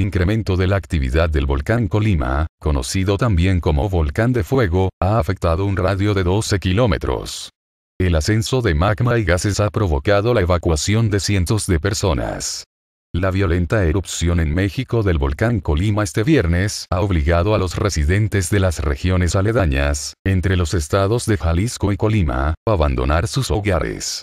incremento de la actividad del volcán Colima, conocido también como volcán de fuego, ha afectado un radio de 12 kilómetros. El ascenso de magma y gases ha provocado la evacuación de cientos de personas. La violenta erupción en México del volcán Colima este viernes ha obligado a los residentes de las regiones aledañas, entre los estados de Jalisco y Colima, a abandonar sus hogares.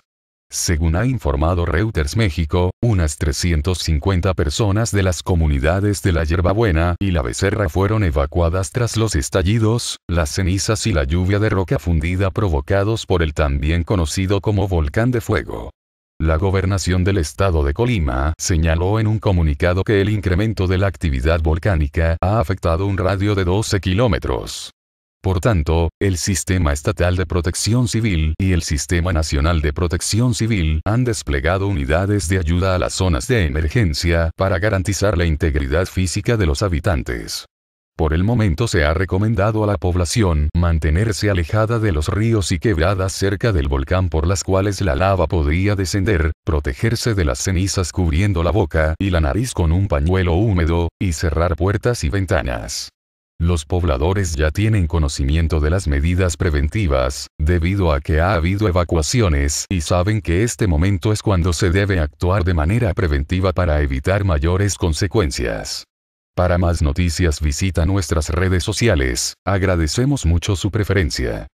Según ha informado Reuters México, unas 350 personas de las comunidades de la Yerbabuena y la Becerra fueron evacuadas tras los estallidos, las cenizas y la lluvia de roca fundida provocados por el también conocido como volcán de fuego. La gobernación del estado de Colima señaló en un comunicado que el incremento de la actividad volcánica ha afectado un radio de 12 kilómetros. Por tanto, el Sistema Estatal de Protección Civil y el Sistema Nacional de Protección Civil han desplegado unidades de ayuda a las zonas de emergencia para garantizar la integridad física de los habitantes. Por el momento se ha recomendado a la población mantenerse alejada de los ríos y quebradas cerca del volcán por las cuales la lava podría descender, protegerse de las cenizas cubriendo la boca y la nariz con un pañuelo húmedo, y cerrar puertas y ventanas. Los pobladores ya tienen conocimiento de las medidas preventivas, debido a que ha habido evacuaciones y saben que este momento es cuando se debe actuar de manera preventiva para evitar mayores consecuencias. Para más noticias visita nuestras redes sociales, agradecemos mucho su preferencia.